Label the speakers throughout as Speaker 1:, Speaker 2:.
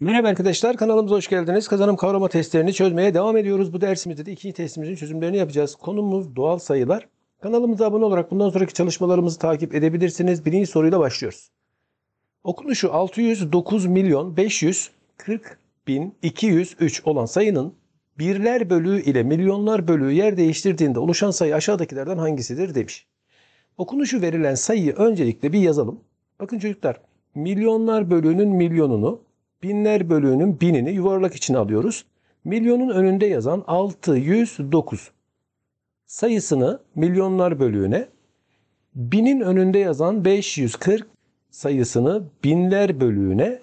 Speaker 1: Merhaba arkadaşlar kanalımıza hoş geldiniz. Kazanım kavrama testlerini çözmeye devam ediyoruz. Bu dersimizde de ikinci testimizin çözümlerini yapacağız. Konumuz doğal sayılar. Kanalımıza abone olarak bundan sonraki çalışmalarımızı takip edebilirsiniz. Birinci soruyla başlıyoruz. Okunuşu 609 milyon 540 bin 203 olan sayının birler bölüğü ile milyonlar bölüğü yer değiştirdiğinde oluşan sayı aşağıdakilerden hangisidir demiş. Okunuşu verilen sayıyı öncelikle bir yazalım. Bakın çocuklar milyonlar bölüğünün milyonunu binler bölüğünün binini yuvarlak içine alıyoruz. Milyonun önünde yazan 609 sayısını milyonlar bölüğüne, binin önünde yazan 540 sayısını binler bölüğüne,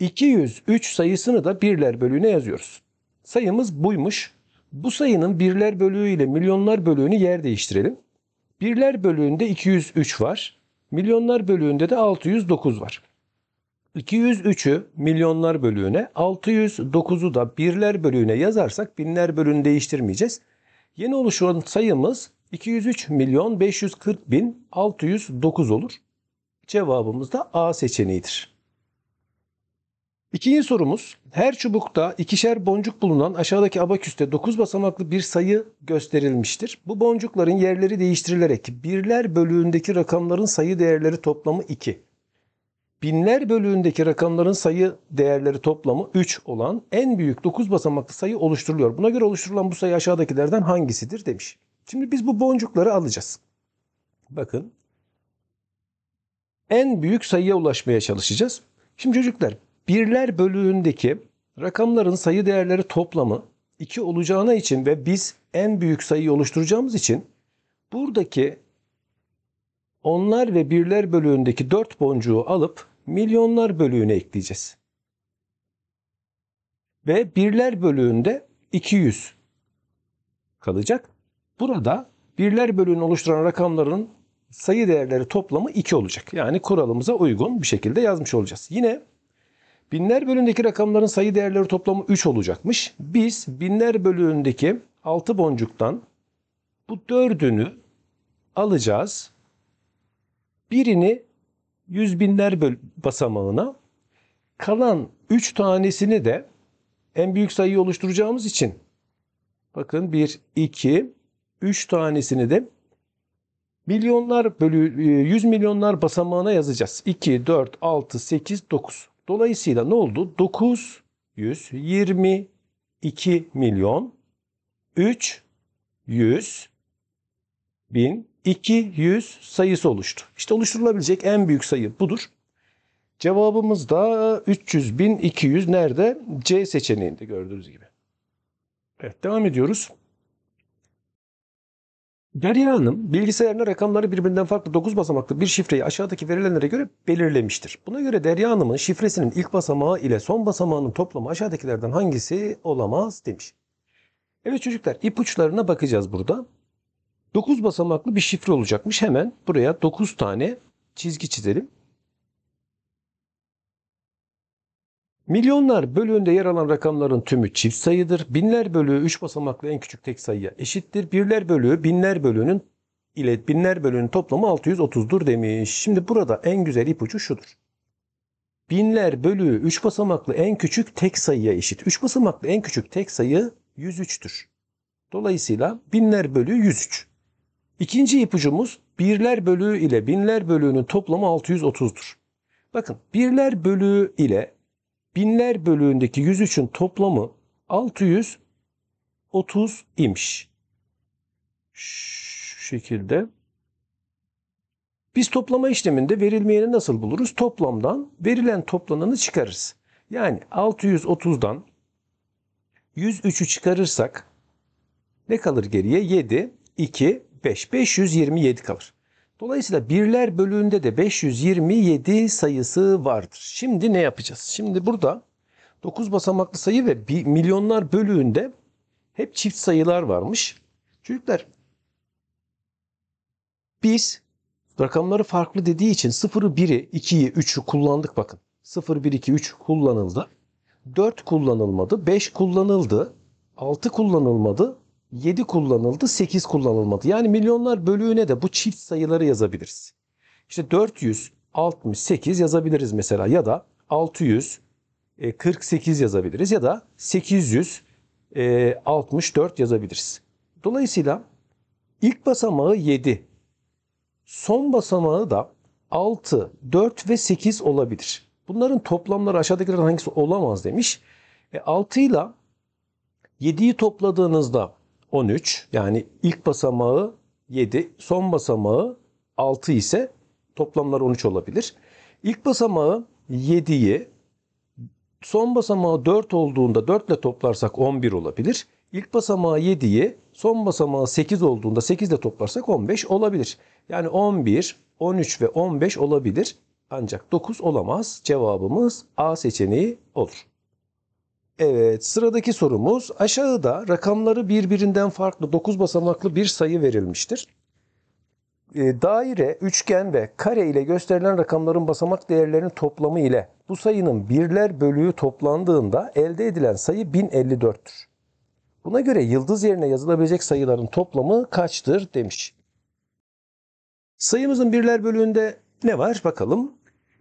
Speaker 1: 203 sayısını da birler bölüğüne yazıyoruz. Sayımız buymuş. Bu sayının birler bölüğü ile milyonlar bölüğünü yer değiştirelim. Birler bölüğünde 203 var. Milyonlar bölüğünde de 609 var. 203'ü milyonlar bölüğüne, 609'u da birler bölüğüne yazarsak binler bölüğünü değiştirmeyeceğiz. Yeni oluşan sayımız 203 milyon 540 bin 609 olur. Cevabımız da A seçeneğidir. İkinci sorumuz. Her çubukta ikişer boncuk bulunan aşağıdaki abaküste 9 basamaklı bir sayı gösterilmiştir. Bu boncukların yerleri değiştirilerek birler bölüğündeki rakamların sayı değerleri toplamı 2 binler bölüğündeki rakamların sayı değerleri toplamı 3 olan en büyük 9 basamaklı sayı oluşturuluyor. Buna göre oluşturulan bu sayı aşağıdakilerden hangisidir demiş. Şimdi biz bu boncukları alacağız. Bakın. En büyük sayıya ulaşmaya çalışacağız. Şimdi çocuklar birler bölüğündeki rakamların sayı değerleri toplamı 2 olacağına için ve biz en büyük sayıyı oluşturacağımız için buradaki onlar ve birler bölüğündeki 4 boncuğu alıp milyonlar bölüğüne ekleyeceğiz. Ve birler bölüğünde 200 kalacak. Burada birler bölüğünü oluşturan rakamların sayı değerleri toplamı 2 olacak. Yani kuralımıza uygun bir şekilde yazmış olacağız. Yine binler bölüğündeki rakamların sayı değerleri toplamı 3 olacakmış. Biz binler bölüğündeki 6 boncuktan bu dördünü alacağız. Birini yüz binler basamağına kalan üç tanesini de en büyük sayıyı oluşturacağımız için bakın bir iki üç tanesini de milyonlar bölü e, yüz milyonlar basamağına yazacağız. 2, 4, 6, 8, 9. Dolayısıyla ne oldu? 9, 100, 22 milyon, 3, 100, 1200 sayısı oluştu. İşte oluşturulabilecek en büyük sayı budur. Cevabımız da 300 bin nerede? C seçeneğinde gördüğünüz gibi. Evet devam ediyoruz. Derya Hanım bilgisayarına rakamları birbirinden farklı 9 basamaklı bir şifreyi aşağıdaki verilenlere göre belirlemiştir. Buna göre Derya Hanım'ın şifresinin ilk basamağı ile son basamağının toplamı aşağıdakilerden hangisi olamaz demiş. Evet çocuklar ipuçlarına bakacağız burada. 9 basamaklı bir şifre olacakmış. Hemen buraya 9 tane çizgi çizelim. Milyonlar bölüğünde yer alan rakamların tümü çift sayıdır. Binler bölüğü 3 basamaklı en küçük tek sayıya eşittir. Birler bölüğü binler bölüğünün ile binler bölüğünün toplamı 630'dur demiş. Şimdi burada en güzel ipucu şudur. Binler bölüğü 3 basamaklı en küçük tek sayıya eşit. 3 basamaklı en küçük tek sayı 103'tür. Dolayısıyla binler bölü 103. İkinci ipucumuz birler bölüğü ile binler bölüğünün toplamı 630'dur. Bakın birler bölüğü ile binler bölüğündeki 103'ün toplamı 630 imiş. Şu şekilde. Biz toplama işleminde verilmeyeni nasıl buluruz? Toplamdan verilen toplananı çıkarırız. Yani 630'dan 103'ü çıkarırsak ne kalır geriye? 7, 2, 5. 527 kalır. Dolayısıyla birler bölüğünde de 527 sayısı vardır. Şimdi ne yapacağız? Şimdi burada 9 basamaklı sayı ve milyonlar bölüğünde hep çift sayılar varmış. Çocuklar biz rakamları farklı dediği için 0'ı 1'i 2'yi 3'ü kullandık bakın. 0 1 2 3 kullanıldı. 4 kullanılmadı. 5 kullanıldı. 6 kullanılmadı. 7 kullanıldı, 8 kullanılmadı. Yani milyonlar bölüğüne de bu çift sayıları yazabiliriz. İşte 468 yazabiliriz mesela ya da 648 e, yazabiliriz ya da 864 e, yazabiliriz. Dolayısıyla ilk basamağı 7, son basamağı da 6, 4 ve 8 olabilir. Bunların toplamları aşağıdakilerden hangisi olamaz demiş. E 6 ile 7'yi topladığınızda 13. Yani ilk basamağı 7, son basamağı 6 ise toplamlar 13 olabilir. İlk basamağı 7'yi son basamağı 4 olduğunda 4 ile toplarsak 11 olabilir. İlk basamağı 7'yi son basamağı 8 olduğunda 8 ile toplarsak 15 olabilir. Yani 11, 13 ve 15 olabilir. Ancak 9 olamaz. Cevabımız A seçeneği olur. Evet, sıradaki sorumuz aşağıda rakamları birbirinden farklı 9 basamaklı bir sayı verilmiştir. Ee, daire, üçgen ve kare ile gösterilen rakamların basamak değerlerinin toplamı ile bu sayının birler bölüğü toplandığında elde edilen sayı 1054'tür. Buna göre yıldız yerine yazılabilecek sayıların toplamı kaçtır demiş. Sayımızın birler bölüğünde ne var bakalım?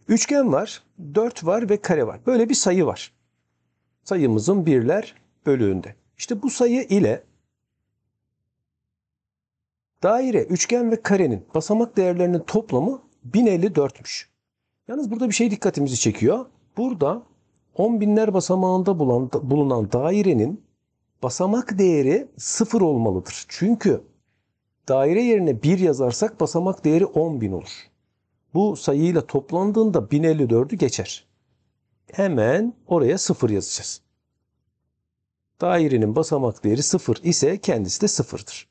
Speaker 1: Üçgen var, 4 var ve kare var. Böyle bir sayı var sayımızın birler bölüğünde. İşte bu sayı ile daire, üçgen ve karenin basamak değerlerinin toplamı 1054'müş. Yalnız burada bir şey dikkatimizi çekiyor. Burada 10 binler basamağında bulunan dairenin basamak değeri 0 olmalıdır. Çünkü daire yerine 1 yazarsak basamak değeri 10 bin olur. Bu sayıyla toplandığında 1054'ü geçer hemen oraya 0 yazacağız. Dairenin basamak değeri 0 ise kendisi de 0'dır.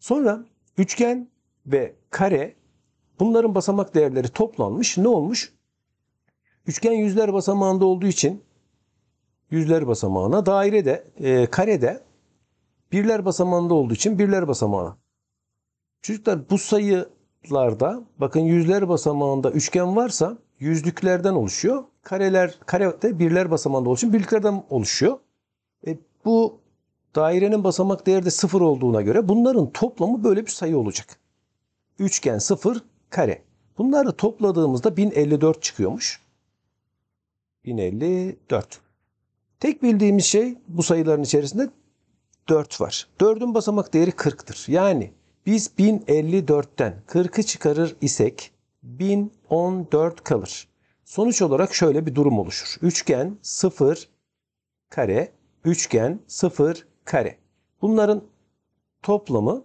Speaker 1: Sonra üçgen ve kare bunların basamak değerleri toplanmış. Ne olmuş? Üçgen yüzler basamağında olduğu için yüzler basamağına, daire de e, kare de birler basamağında olduğu için birler basamağına. Çocuklar bu sayılarda bakın yüzler basamağında üçgen varsa yüzlüklerden oluşuyor. Kareler, kare de birler basamağında oluşuyor. Birliklerden oluşuyor. E, bu dairenin basamak değeri de sıfır olduğuna göre bunların toplamı böyle bir sayı olacak. Üçgen sıfır kare. Bunları topladığımızda 1054 çıkıyormuş. 1054. Tek bildiğimiz şey bu sayıların içerisinde 4 var. 4'ün basamak değeri 40'tır. Yani biz 1054'ten 40'ı çıkarır isek 1014 kalır. Sonuç olarak şöyle bir durum oluşur. Üçgen 0 kare, üçgen 0 kare. Bunların toplamı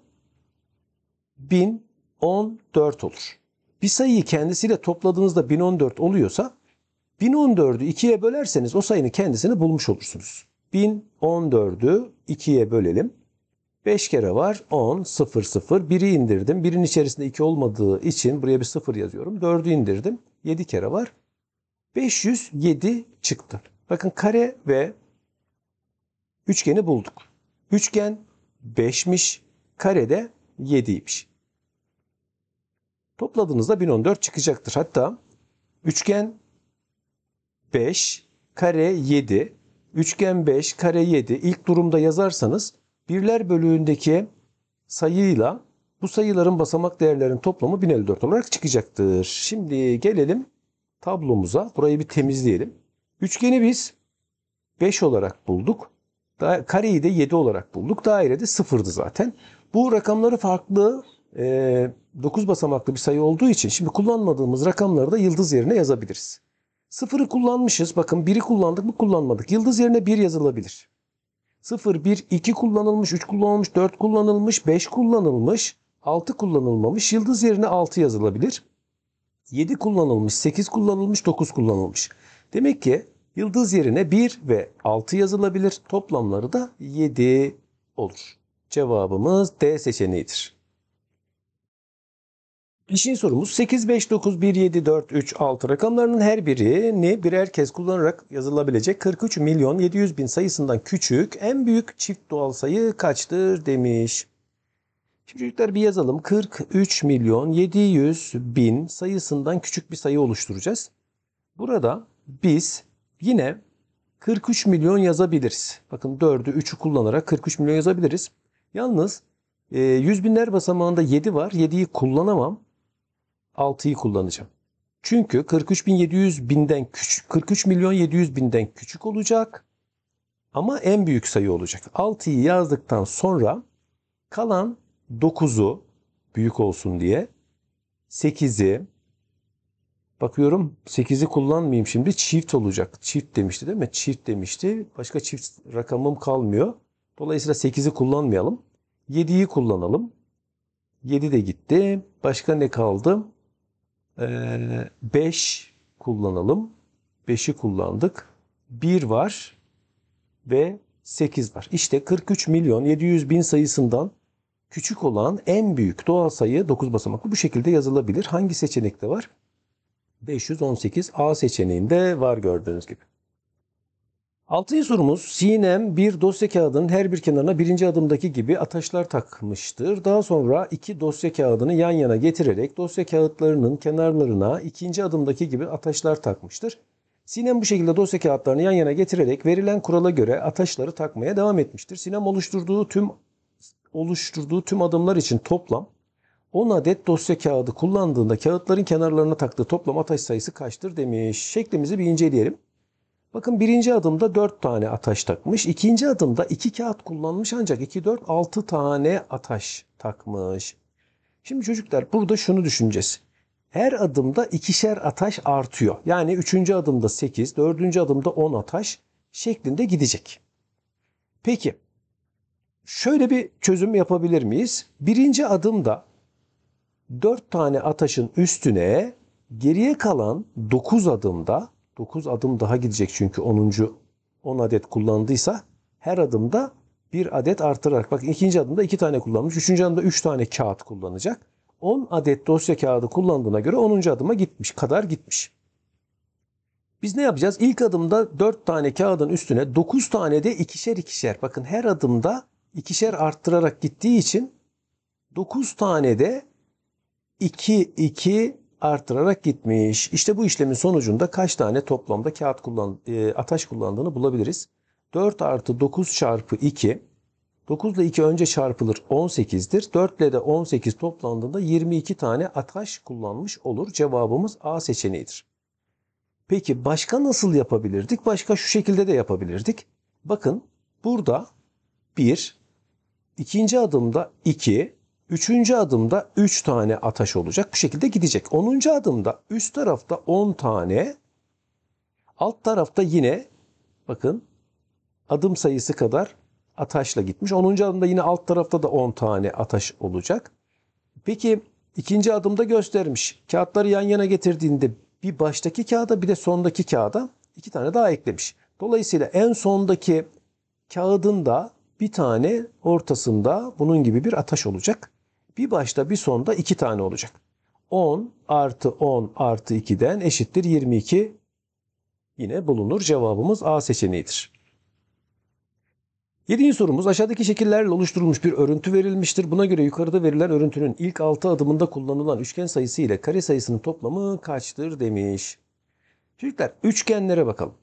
Speaker 1: 1014 olur. Bir sayıyı kendisiyle topladığınızda 1014 oluyorsa 1014'ü 2'ye bölerseniz o sayının kendisini bulmuş olursunuz. 1014'ü 2'ye bölelim. 5 kere var 10, 0, 0. 1'i indirdim. 1'in içerisinde 2 olmadığı için buraya bir 0 yazıyorum. 4'ü indirdim. 7 kere var. 507 çıktı. Bakın kare ve üçgeni bulduk. Üçgen 5'miş, kare de 7'ymiş. Topladığınızda 1014 çıkacaktır. Hatta üçgen 5, kare 7, üçgen 5, kare 7 İlk durumda yazarsanız birler bölüğündeki sayıyla bu sayıların basamak değerlerinin toplamı 1054 olarak çıkacaktır. Şimdi gelelim tablomuza. Burayı bir temizleyelim. Üçgeni biz 5 olarak bulduk. kareyi de 7 olarak bulduk. Daire de 0'dı zaten. Bu rakamları farklı e, 9 basamaklı bir sayı olduğu için şimdi kullanmadığımız rakamları da yıldız yerine yazabiliriz. Sıfırı kullanmışız. Bakın biri kullandık mı kullanmadık. Yıldız yerine bir yazılabilir. 0, 1, 2 kullanılmış, 3 kullanılmış, 4 kullanılmış, 5 kullanılmış, 6 kullanılmamış. Yıldız yerine 6 yazılabilir. 7 kullanılmış, 8 kullanılmış, 9 kullanılmış. Demek ki yıldız yerine 1 ve 6 yazılabilir. Toplamları da 7 olur. Cevabımız D seçeneğidir. Beşinci şey sorumuz 8, 5, 9, 1, 7, 4, 3, 6 rakamlarının her birini birer kez kullanarak yazılabilecek 43 milyon 700 bin sayısından küçük en büyük çift doğal sayı kaçtır demiş. Şimdi çocuklar bir yazalım. 43 milyon 700 bin sayısından küçük bir sayı oluşturacağız. Burada biz yine 43 milyon yazabiliriz. Bakın 4'ü 3'ü kullanarak 43 milyon yazabiliriz. Yalnız e, binler basamağında 7 var. 7'yi kullanamam. 6'yı kullanacağım. Çünkü 43.700 binden küçük 43 milyon 700 binden küçük olacak. Ama en büyük sayı olacak. 6'yı yazdıktan sonra kalan 9'u büyük olsun diye 8'i bakıyorum 8'i kullanmayayım şimdi çift olacak. Çift demişti değil mi? Çift demişti. Başka çift rakamım kalmıyor. Dolayısıyla 8'i kullanmayalım. 7'yi kullanalım. 7 de gitti. Başka ne kaldı? 5 ee, kullanalım. 5'i kullandık. 1 var ve 8 var. İşte 43 milyon 700 bin sayısından küçük olan en büyük doğal sayı 9 basamaklı bu şekilde yazılabilir. Hangi seçenekte var? 518 A seçeneğinde var gördüğünüz gibi. Altıncı sorumuz Sinem bir dosya kağıdının her bir kenarına birinci adımdaki gibi ataşlar takmıştır. Daha sonra iki dosya kağıdını yan yana getirerek dosya kağıtlarının kenarlarına ikinci adımdaki gibi ataşlar takmıştır. Sinem bu şekilde dosya kağıtlarını yan yana getirerek verilen kurala göre ataşları takmaya devam etmiştir. Sinem oluşturduğu tüm oluşturduğu tüm adımlar için toplam 10 adet dosya kağıdı kullandığında kağıtların kenarlarına taktığı toplam ataş sayısı kaçtır demiş. Şeklimizi bir inceleyelim. Bakın birinci adımda 4 tane ataş takmış. ikinci adımda 2 kağıt kullanmış ancak 2, 4, 6 tane ataş takmış. Şimdi çocuklar burada şunu düşüneceğiz. Her adımda ikişer ataş artıyor. Yani üçüncü adımda 8, dördüncü adımda 10 ataş şeklinde gidecek. Peki şöyle bir çözüm yapabilir miyiz? Birinci adımda 4 tane ataşın üstüne geriye kalan 9 adımda 9 adım daha gidecek çünkü 10. 10 adet kullandıysa her adımda bir adet artırarak. Bak ikinci adımda iki tane kullanmış. Üçüncü adımda üç tane kağıt kullanacak. 10 adet dosya kağıdı kullandığına göre 10. adıma gitmiş. Kadar gitmiş. Biz ne yapacağız? İlk adımda 4 tane kağıdın üstüne 9 tane de ikişer ikişer. Bakın her adımda ikişer arttırarak gittiği için 9 tane de 2 2 artırarak gitmiş. İşte bu işlemin sonucunda kaç tane toplamda kağıt kullan, e, ataş kullandığını bulabiliriz. 4 artı 9 çarpı 2. 9 ile 2 önce çarpılır 18'dir. 4 ile de 18 toplandığında 22 tane ataş kullanmış olur. Cevabımız A seçeneğidir. Peki başka nasıl yapabilirdik? Başka şu şekilde de yapabilirdik. Bakın burada 1, ikinci adımda 2, Üçüncü adımda 3 üç tane ataş olacak. Bu şekilde gidecek. Onuncu adımda üst tarafta 10 tane, alt tarafta yine bakın adım sayısı kadar ataşla gitmiş. Onuncu adımda yine alt tarafta da 10 tane ataş olacak. Peki ikinci adımda göstermiş. Kağıtları yan yana getirdiğinde bir baştaki kağıda bir de sondaki kağıda iki tane daha eklemiş. Dolayısıyla en sondaki kağıdın da bir tane ortasında bunun gibi bir ataş olacak bir başta bir sonda iki tane olacak. 10 artı 10 artı 2'den eşittir 22 yine bulunur. Cevabımız A seçeneğidir. Yedinci sorumuz aşağıdaki şekillerle oluşturulmuş bir örüntü verilmiştir. Buna göre yukarıda verilen örüntünün ilk 6 adımında kullanılan üçgen sayısı ile kare sayısının toplamı kaçtır demiş. Çocuklar üçgenlere bakalım.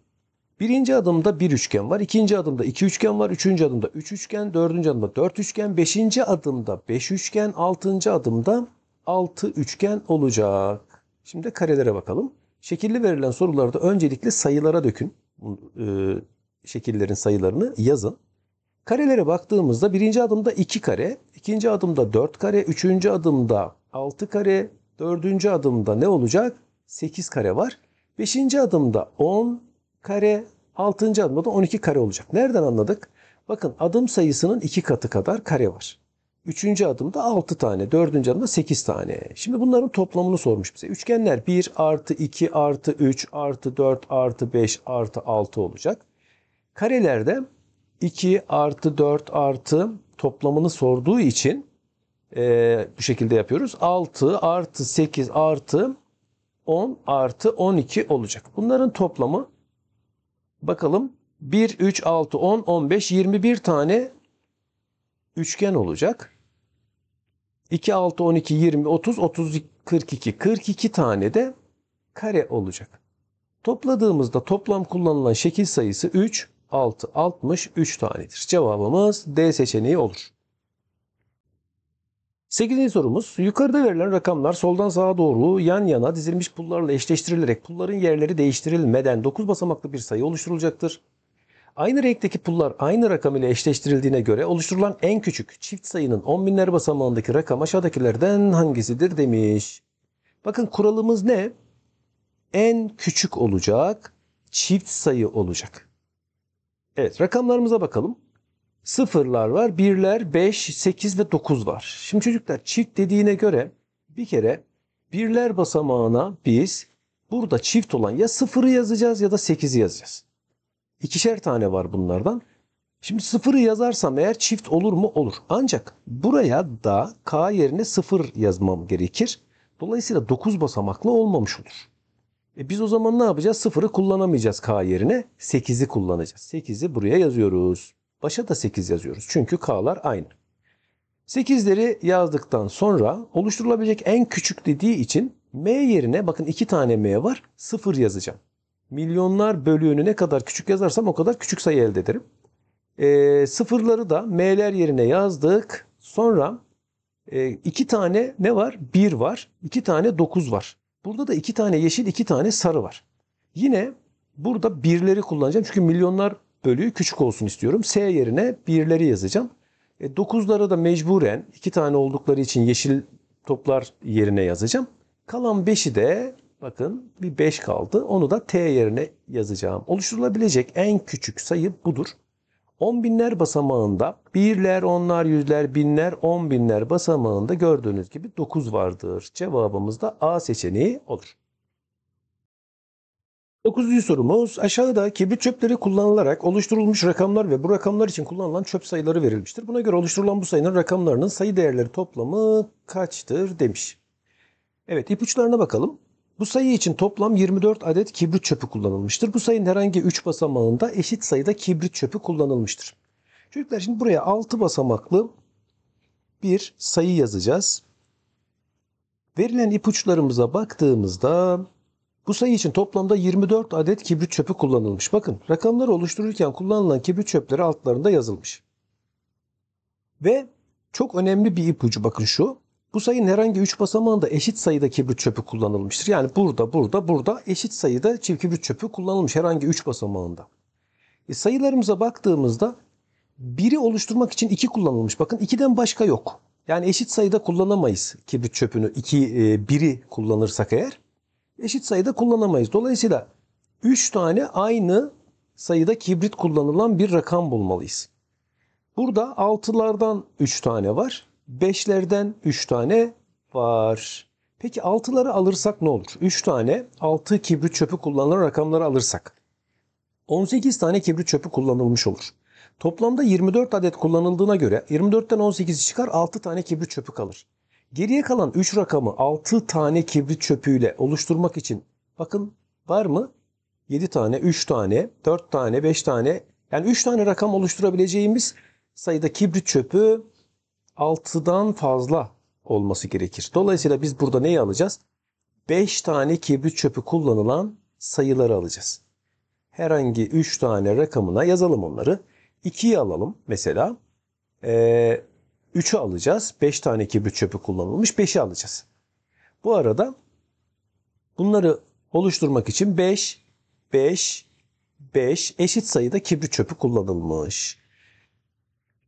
Speaker 1: Birinci adımda bir üçgen var. ikinci adımda iki üçgen var. Üçüncü adımda üç üçgen. Dördüncü adımda dört üçgen. Beşinci adımda beş üçgen. Altıncı adımda altı üçgen olacak. Şimdi karelere bakalım. Şekilli verilen sorularda öncelikle sayılara dökün. E, şekillerin sayılarını yazın. Karelere baktığımızda birinci adımda iki kare, ikinci adımda dört kare, üçüncü adımda altı kare, dördüncü adımda ne olacak? Sekiz kare var. Beşinci adımda on kare 6. adımda 12 kare olacak. Nereden anladık? Bakın adım sayısının 2 katı kadar kare var. 3. adımda 6 tane, 4. adımda 8 tane. Şimdi bunların toplamını sormuş bize. Üçgenler 1 artı 2 artı 3 artı 4 artı 5 artı 6 olacak. Karelerde 2 artı 4 artı toplamını sorduğu için e, bu şekilde yapıyoruz. 6 artı 8 artı 10 artı 12 olacak. Bunların toplamı Bakalım 1, 3, 6, 10, 15, 21 tane üçgen olacak. 2, 6, 12, 20, 30, 30, 42. 42 tane de kare olacak. Topladığımızda toplam kullanılan şekil sayısı 3, 6, 63 tanedir. Cevabımız D seçeneği olur. 8. sorumuz. Yukarıda verilen rakamlar soldan sağa doğru yan yana dizilmiş pullarla eşleştirilerek pulların yerleri değiştirilmeden 9 basamaklı bir sayı oluşturulacaktır. Aynı renkteki pullar aynı rakam ile eşleştirildiğine göre oluşturulan en küçük çift sayının 10 binler basamağındaki rakam aşağıdakilerden hangisidir demiş. Bakın kuralımız ne? En küçük olacak, çift sayı olacak. Evet rakamlarımıza bakalım sıfırlar var, birler, beş, sekiz ve dokuz var. Şimdi çocuklar çift dediğine göre bir kere birler basamağına biz burada çift olan ya sıfırı yazacağız ya da sekizi yazacağız. İkişer tane var bunlardan. Şimdi sıfırı yazarsam eğer çift olur mu? Olur. Ancak buraya da k yerine sıfır yazmam gerekir. Dolayısıyla dokuz basamaklı olmamış olur. E biz o zaman ne yapacağız? Sıfırı kullanamayacağız k yerine. sekizi kullanacağız. Sekizi buraya yazıyoruz. Başa da 8 yazıyoruz. Çünkü k'lar aynı. 8'leri yazdıktan sonra oluşturulabilecek en küçük dediği için m yerine bakın 2 tane m var 0 yazacağım. Milyonlar bölüğünü ne kadar küçük yazarsam o kadar küçük sayı elde ederim. E, sıfırları da m'ler yerine yazdık. Sonra e, iki tane ne var? Bir var. iki tane dokuz var. Burada da iki tane yeşil, iki tane sarı var. Yine burada birleri kullanacağım. Çünkü milyonlar bölüğü küçük olsun istiyorum. S yerine birleri yazacağım. E, dokuzlara da mecburen iki tane oldukları için yeşil toplar yerine yazacağım. Kalan beşi de bakın bir beş kaldı. Onu da T yerine yazacağım. Oluşturulabilecek en küçük sayı budur. On binler basamağında birler, onlar, yüzler, binler, on binler basamağında gördüğünüz gibi dokuz vardır. Cevabımız da A seçeneği olur. 9. sorumuz aşağıda kibrit çöpleri kullanılarak oluşturulmuş rakamlar ve bu rakamlar için kullanılan çöp sayıları verilmiştir. Buna göre oluşturulan bu sayının rakamlarının sayı değerleri toplamı kaçtır demiş. Evet ipuçlarına bakalım. Bu sayı için toplam 24 adet kibrit çöpü kullanılmıştır. Bu sayının herhangi 3 basamağında eşit sayıda kibrit çöpü kullanılmıştır. Çocuklar şimdi buraya 6 basamaklı bir sayı yazacağız. Verilen ipuçlarımıza baktığımızda bu sayı için toplamda 24 adet kibrit çöpü kullanılmış. Bakın rakamları oluştururken kullanılan kibrit çöpleri altlarında yazılmış. Ve çok önemli bir ipucu bakın şu. Bu sayının herhangi 3 basamağında eşit sayıda kibrit çöpü kullanılmıştır. Yani burada, burada, burada eşit sayıda çift kibrit çöpü kullanılmış herhangi 3 basamağında. E sayılarımıza baktığımızda biri oluşturmak için 2 kullanılmış. Bakın 2'den başka yok. Yani eşit sayıda kullanamayız kibrit çöpünü. 2 e, biri kullanırsak eğer eşit sayıda kullanamayız. Dolayısıyla 3 tane aynı sayıda kibrit kullanılan bir rakam bulmalıyız. Burada 6'lardan 3 tane var. 5'lerden 3 tane var. Peki 6'ları alırsak ne olur? 3 tane 6 kibrit çöpü kullanılan rakamları alırsak 18 tane kibrit çöpü kullanılmış olur. Toplamda 24 adet kullanıldığına göre 24'ten 18'i çıkar 6 tane kibrit çöpü kalır. Geriye kalan 3 rakamı 6 tane kibrit çöpüyle oluşturmak için bakın var mı? 7 tane, 3 tane, 4 tane, 5 tane yani 3 tane rakam oluşturabileceğimiz sayıda kibrit çöpü 6'dan fazla olması gerekir. Dolayısıyla biz burada neyi alacağız? 5 tane kibrit çöpü kullanılan sayıları alacağız. Herhangi 3 tane rakamına yazalım onları. 2'yi alalım mesela. Ee, 3'ü alacağız. 5 tane kibrit çöpü kullanılmış. 5'i alacağız. Bu arada bunları oluşturmak için 5, 5, 5 eşit sayıda kibrit çöpü kullanılmış.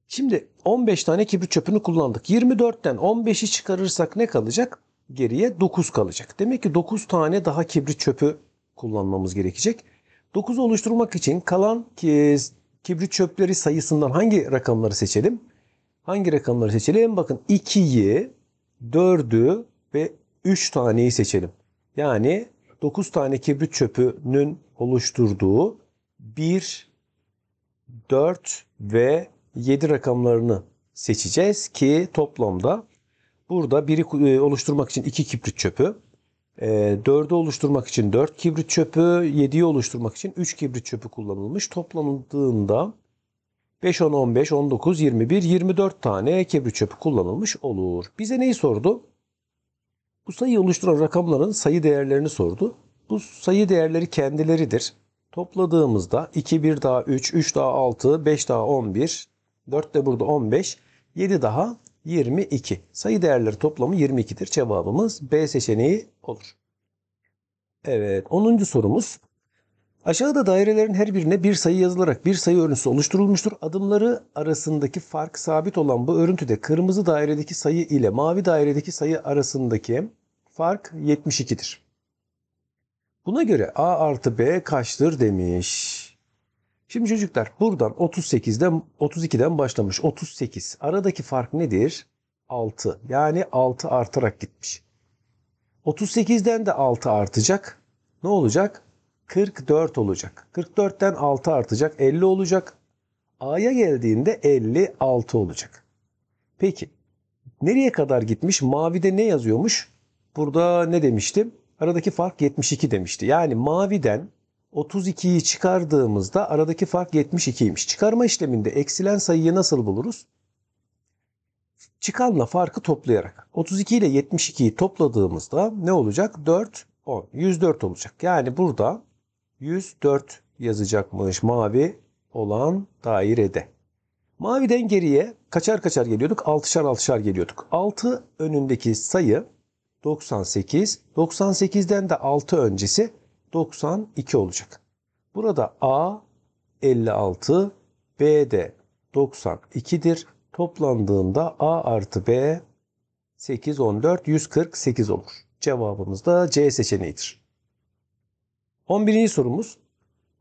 Speaker 1: Şimdi 15 tane kibrit çöpünü kullandık. 24'ten 15'i çıkarırsak ne kalacak? Geriye 9 kalacak. Demek ki 9 tane daha kibrit çöpü kullanmamız gerekecek. 9 oluşturmak için kalan kibrit çöpleri sayısından hangi rakamları seçelim? Hangi rakamları seçelim? Bakın 2'yi, 4'ü ve 3 taneyi seçelim. Yani 9 tane kibrit çöpünün oluşturduğu 1, 4 ve 7 rakamlarını seçeceğiz ki toplamda burada biri e, oluşturmak için 2 kibrit çöpü, 4'ü e, oluşturmak için 4 kibrit çöpü, 7'yi oluşturmak için 3 kibrit çöpü kullanılmış. Toplandığında 5, 10, 15, 19, 21, 24 tane kebir çöpü kullanılmış olur. Bize neyi sordu? Bu sayıyı oluşturan rakamların sayı değerlerini sordu. Bu sayı değerleri kendileridir. Topladığımızda 2, 1 daha 3, 3 daha 6, 5 daha 11, 4 de burada 15, 7 daha 22. Sayı değerleri toplamı 22'dir. Cevabımız B seçeneği olur. Evet 10. sorumuz Aşağıda dairelerin her birine bir sayı yazılarak bir sayı örüntüsü oluşturulmuştur. Adımları arasındaki fark sabit olan bu örüntüde kırmızı dairedeki sayı ile mavi dairedeki sayı arasındaki fark 72'dir. Buna göre A artı B kaçtır demiş. Şimdi çocuklar buradan 38'den 32'den başlamış. 38. Aradaki fark nedir? 6. Yani 6 artarak gitmiş. 38'den de 6 artacak. Ne olacak? 44 olacak. 44'ten 6 artacak 50 olacak. A'ya geldiğinde 56 olacak. Peki nereye kadar gitmiş? Mavide ne yazıyormuş? Burada ne demiştim? Aradaki fark 72 demişti. Yani maviden 32'yi çıkardığımızda aradaki fark 72'ymiş. Çıkarma işleminde eksilen sayıyı nasıl buluruz? Çıkanla farkı toplayarak. 32 ile 72'yi topladığımızda ne olacak? 4, 10. 104 olacak. Yani burada 104 yazacakmış mavi olan dairede. Maviden geriye kaçar kaçar geliyorduk. 6'şar 6'şar geliyorduk. 6 önündeki sayı 98. 98'den de 6 öncesi 92 olacak. Burada A 56, B de 92'dir. Toplandığında A artı B 8, 14, 148 olur. Cevabımız da C seçeneğidir. 11. sorumuz.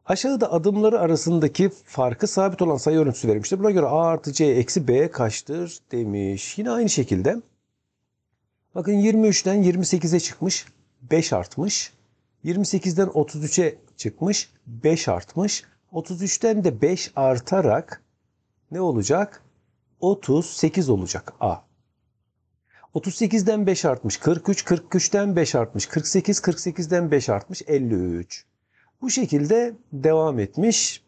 Speaker 1: Aşağıda adımları arasındaki farkı sabit olan sayı örüntüsü verilmiştir. Buna göre A artı C eksi B kaçtır demiş. Yine aynı şekilde. Bakın 23'ten 28'e çıkmış. 5 artmış. 28'den 33'e çıkmış. 5 artmış. 33'ten de 5 artarak ne olacak? 38 olacak A. 38'den 5 artmış 43, 43'ten 5 artmış 48, 48'den 5 artmış 53. Bu şekilde devam etmiş.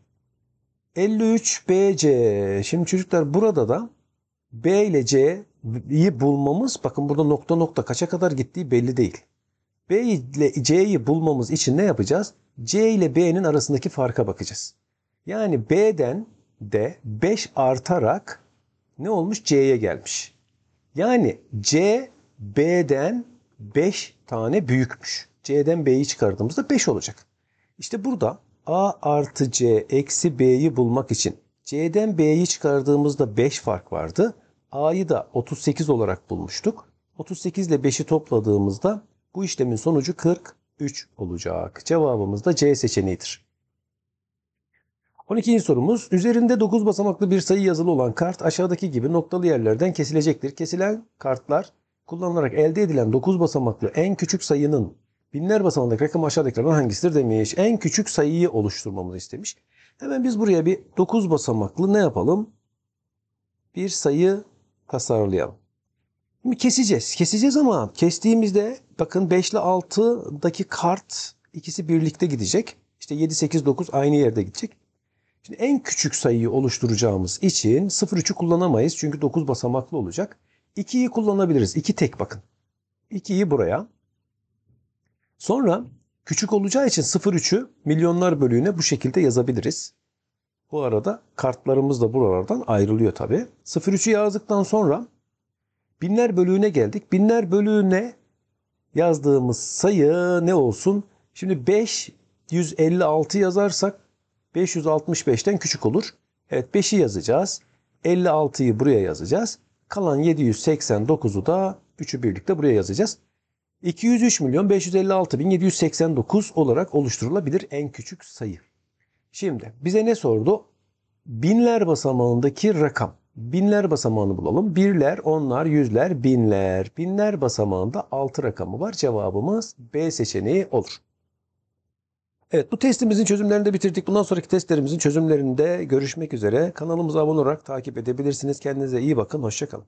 Speaker 1: 53 BC. Şimdi çocuklar burada da B ile C'yi bulmamız bakın burada nokta nokta kaça kadar gittiği belli değil. B ile C'yi bulmamız için ne yapacağız? C ile B'nin arasındaki farka bakacağız. Yani B'den de 5 artarak ne olmuş? C'ye gelmiş. Yani C B'den 5 tane büyükmüş. C'den B'yi çıkardığımızda 5 olacak. İşte burada A artı C eksi B'yi bulmak için C'den B'yi çıkardığımızda 5 fark vardı. A'yı da 38 olarak bulmuştuk. 38 ile 5'i topladığımızda bu işlemin sonucu 43 olacak. Cevabımız da C seçeneğidir. 12. sorumuz. Üzerinde 9 basamaklı bir sayı yazılı olan kart aşağıdaki gibi noktalı yerlerden kesilecektir. Kesilen kartlar kullanılarak elde edilen 9 basamaklı en küçük sayının binler basamağındaki rakam aşağıdakilerden hangisidir demiş. En küçük sayıyı oluşturmamızı istemiş. Hemen biz buraya bir 9 basamaklı ne yapalım? Bir sayı tasarlayalım. Şimdi keseceğiz. Keseceğiz ama kestiğimizde bakın 5 ile 6'daki kart ikisi birlikte gidecek. İşte 7, 8, 9 aynı yerde gidecek. Şimdi en küçük sayıyı oluşturacağımız için 0-3'ü kullanamayız çünkü 9 basamaklı olacak. 2'yi kullanabiliriz. 2 tek bakın. 2'yi buraya. Sonra küçük olacağı için 0-3'ü milyonlar bölüğüne bu şekilde yazabiliriz. Bu arada kartlarımız da buralardan ayrılıyor tabi. 0-3'ü yazdıktan sonra binler bölüğüne geldik. Binler bölüğüne yazdığımız sayı ne olsun? Şimdi 5 156 yazarsak 565'ten küçük olur. Evet 5'i yazacağız. 56'yı buraya yazacağız. Kalan 789'u da 3'ü birlikte buraya yazacağız. 203 milyon 556 bin 789 olarak oluşturulabilir en küçük sayı. Şimdi bize ne sordu? Binler basamağındaki rakam. Binler basamağını bulalım. Birler, onlar, yüzler, binler. Binler basamağında 6 rakamı var. Cevabımız B seçeneği olur. Evet bu testimizin çözümlerini de bitirdik. Bundan sonraki testlerimizin çözümlerinde görüşmek üzere. Kanalımıza abone olarak takip edebilirsiniz. Kendinize iyi bakın. Hoşçakalın.